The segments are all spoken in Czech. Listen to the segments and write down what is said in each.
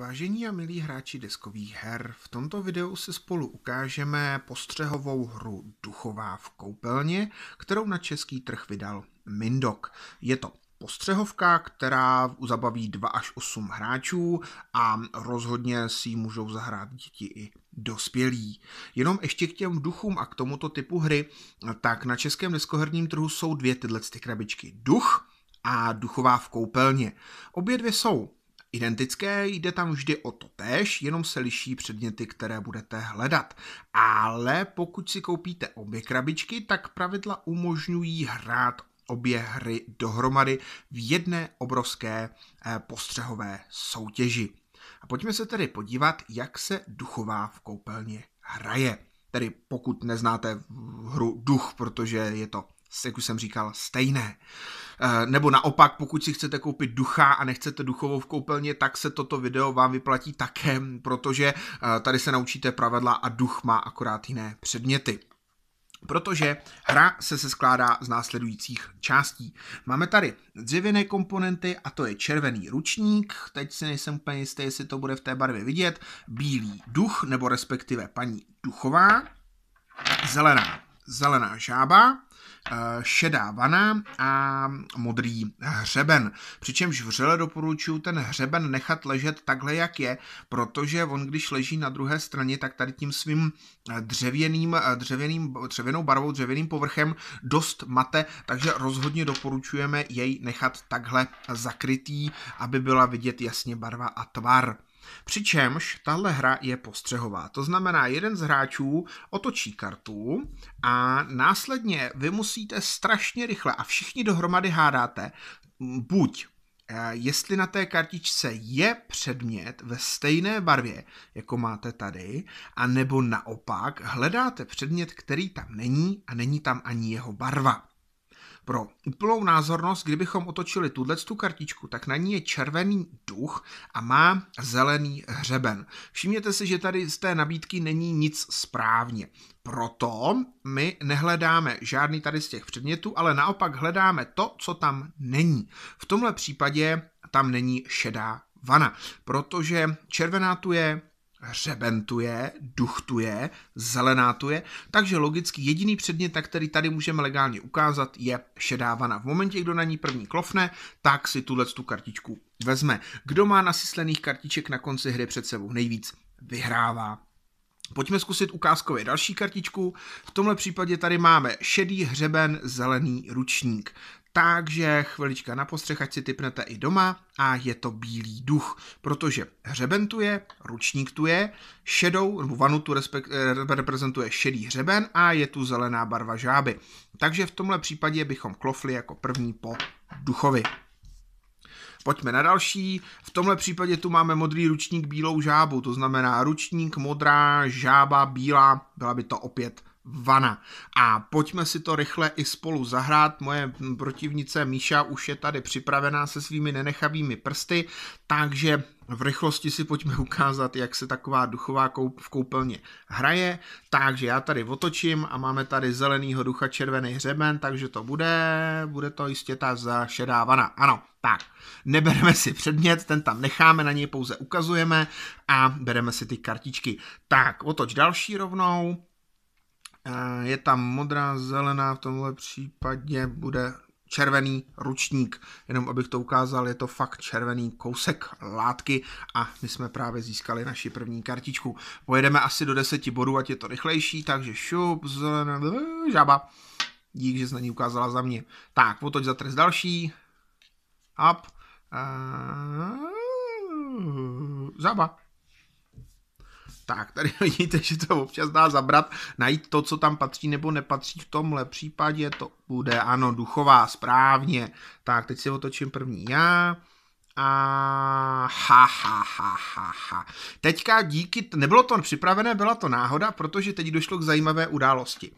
Vážení a milí hráči deskových her, v tomto videu si spolu ukážeme postřehovou hru Duchová v koupelně, kterou na český trh vydal Mindok. Je to postřehovka, která zabaví 2 až 8 hráčů a rozhodně si ji můžou zahrát děti i dospělí. Jenom ještě k těm duchům a k tomuto typu hry, tak na českém deskoherním trhu jsou dvě tyhle ty krabičky. Duch a duchová v koupelně. Obě dvě jsou identické, jde tam vždy o to tež, jenom se liší předměty, které budete hledat. Ale pokud si koupíte obě krabičky, tak pravidla umožňují hrát obě hry dohromady v jedné obrovské eh, postřehové soutěži. A pojďme se tedy podívat, jak se duchová v koupelně hraje. Tedy pokud neznáte hru Duch, protože je to jak už jsem říkal, stejné. Eh, nebo naopak, pokud si chcete koupit ducha a nechcete duchovou v koupelně, tak se toto video vám vyplatí také, protože eh, tady se naučíte pravidla a duch má akorát jiné předměty. Protože hra se se skládá z následujících částí. Máme tady dřevěné komponenty a to je červený ručník, teď si nejsem úplně jistý, jestli to bude v té barvě vidět, bílý duch nebo respektive paní duchová, zelená zelená žába, eh, šedá vana a modrý hřeben. Přičemž vřele doporučuji ten hřeben nechat ležet takhle, jak je, protože on, když leží na druhé straně, tak tady tím svým eh, dřevěným, eh, dřevěným dřevěnou barvou, dřevěným povrchem dost mate, takže rozhodně doporučujeme jej nechat takhle zakrytý, aby byla vidět jasně barva a tvar. Přičemž tahle hra je postřehová. To znamená, jeden z hráčů otočí kartu a následně vy musíte strašně rychle a všichni dohromady hádáte, buď e, jestli na té kartičce je předmět ve stejné barvě, jako máte tady, a nebo naopak hledáte předmět, který tam není a není tam ani jeho barva. Pro úplnou názornost, kdybychom otočili tuhle tu kartičku, tak na ní je červený duch a má zelený hřeben. Všimněte si, že tady z té nabídky není nic správně. Proto my nehledáme žádný tady z těch předmětů, ale naopak hledáme to, co tam není. V tomhle případě tam není šedá vana, protože červená tu je, řebentuje, duchtuje, zelenátuje, takže logicky jediný předmět, na který tady můžeme legálně ukázat, je šedá vana. V momentě, kdo na ní první klofne, tak si tuhle tu kartičku vezme. Kdo má nasyslených kartiček na konci hry před sebou nejvíc, vyhrává. Pojďme zkusit ukázkově další kartičku. V tomhle případě tady máme šedý hřeben, zelený ručník. Takže chvilička na postřech, ať si typnete i doma a je to bílý duch, protože hřeben tu je, ručník tu je, šedou, nebo vanu tu respekt, eh, reprezentuje šedý hřeben a je tu zelená barva žáby. Takže v tomhle případě bychom klofli jako první po duchovi. Pojďme na další. V tomhle případě tu máme modrý ručník, bílou žábu, to znamená ručník, modrá, žába, bílá, byla by to opět vana. A pojďme si to rychle i spolu zahrát. Moje protivnice Míša už je tady připravená se svými nenechavými prsty, takže v rychlosti si pojďme ukázat, jak se taková duchová koup v koupelně hraje. Takže já tady otočím a máme tady zelenýho ducha červený hřeben, takže to bude, bude to jistě ta zašedá vana. Ano, tak, nebereme si předmět, ten tam necháme, na něj pouze ukazujeme a bereme si ty kartičky. Tak, otoč další rovnou Eh, je tam modrá, zelená, v tomhle případě bude červený ručník. Jenom abych to ukázal, je to fakt červený kousek látky a my jsme právě získali naši první kartičku. Pojedeme asi do deseti bodů, ať je to rychlejší, takže šup, zelená, žaba. Dík, že jsi na ní ukázala za mě. Tak, otoč za trest další. Up. A... Eh, žaba tak tady vidíte, že to občas dá zabrat, najít to, co tam patří nebo nepatří. V tomhle případě to bude, ano, duchová, správně. Tak, teď si otočím první já. A ha, ha, ha, ha, ha. Teďka díky, nebylo to připravené, byla to náhoda, protože teď došlo k zajímavé události.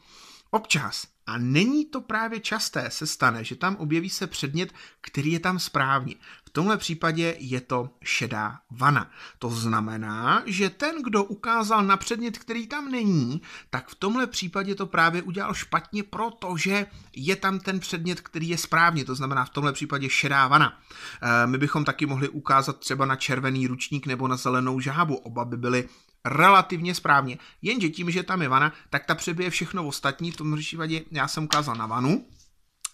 Občas, a není to právě časté, se stane, že tam objeví se předmět, který je tam správně. V tomhle případě je to šedá vana. To znamená, že ten, kdo ukázal na předmět, který tam není, tak v tomhle případě to právě udělal špatně, protože je tam ten předmět, který je správně. To znamená v tomhle případě šedá vana. E, my bychom taky mohli ukázat třeba na červený ručník nebo na zelenou žábu. Oba by byly relativně správně. Jenže tím, že tam je vana, tak ta přebije všechno ostatní. V tom případě já jsem ukázal na vanu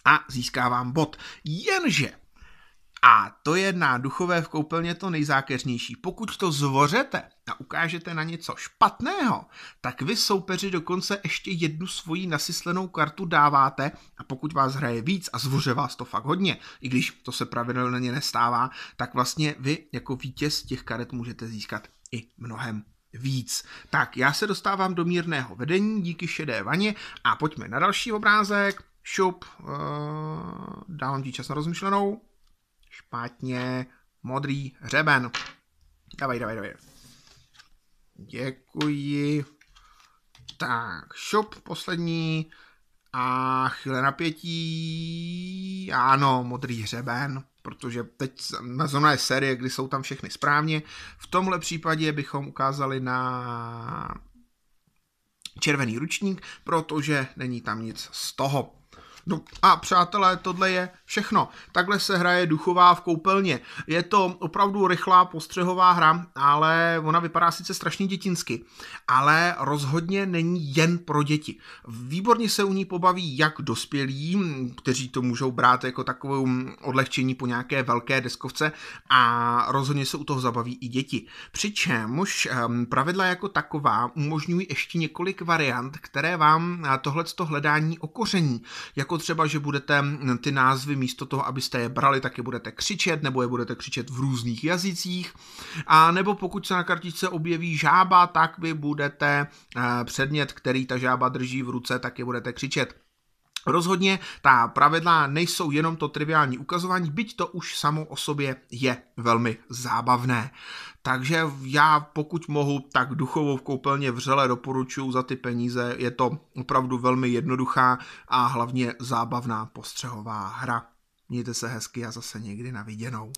a získávám bod. Jenže a to je na duchové v koupelně to nejzákeřnější. Pokud to zvořete a ukážete na něco špatného, tak vy soupeři dokonce ještě jednu svoji nasyslenou kartu dáváte a pokud vás hraje víc a zvoře vás to fakt hodně, i když to se pravidelně nestává, tak vlastně vy jako vítěz těch karet můžete získat i mnohem víc. Tak, já se dostávám do mírného vedení díky šedé vaně a pojďme na další obrázek. Šup, eh, dávám ti čas na rozmyšlenou. Špatně, modrý hřeben. Davaj, davaj, davaj. Děkuji. Tak, šup, poslední. A chvíle napětí. Ano, modrý hřeben protože teď na zóna je série, kdy jsou tam všechny správně. V tomhle případě bychom ukázali na červený ručník, protože není tam nic z toho. No a přátelé, tohle je všechno. Takhle se hraje duchová v koupelně. Je to opravdu rychlá postřehová hra, ale ona vypadá sice strašně dětinsky, ale rozhodně není jen pro děti. Výborně se u ní pobaví jak dospělí, kteří to můžou brát jako takovou odlehčení po nějaké velké deskovce a rozhodně se u toho zabaví i děti. Přičemž ehm, pravidla jako taková umožňují ještě několik variant, které vám tohleto hledání okoření, jako třeba, že budete ty názvy místo toho, abyste je brali, tak je budete křičet, nebo je budete křičet v různých jazycích. A nebo pokud se na kartičce objeví žába, tak vy budete eh, předmět, který ta žába drží v ruce, tak je budete křičet. Rozhodně ta pravidla nejsou jenom to triviální ukazování, byť to už samo o sobě je velmi zábavné. Takže já, pokud mohu, tak duchovou koupelně vřele doporučuji za ty peníze. Je to opravdu velmi jednoduchá a hlavně zábavná postřehová hra. Mějte se hezky a zase někdy na viděnou.